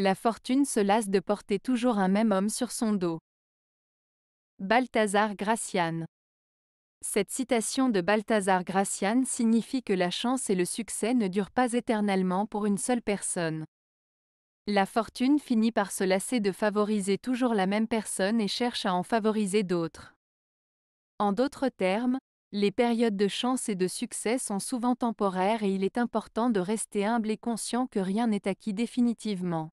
La fortune se lasse de porter toujours un même homme sur son dos. Balthazar Gracian cette citation de Balthazar Gracian signifie que la chance et le succès ne durent pas éternellement pour une seule personne. La fortune finit par se lasser de favoriser toujours la même personne et cherche à en favoriser d'autres. En d'autres termes, les périodes de chance et de succès sont souvent temporaires et il est important de rester humble et conscient que rien n'est acquis définitivement.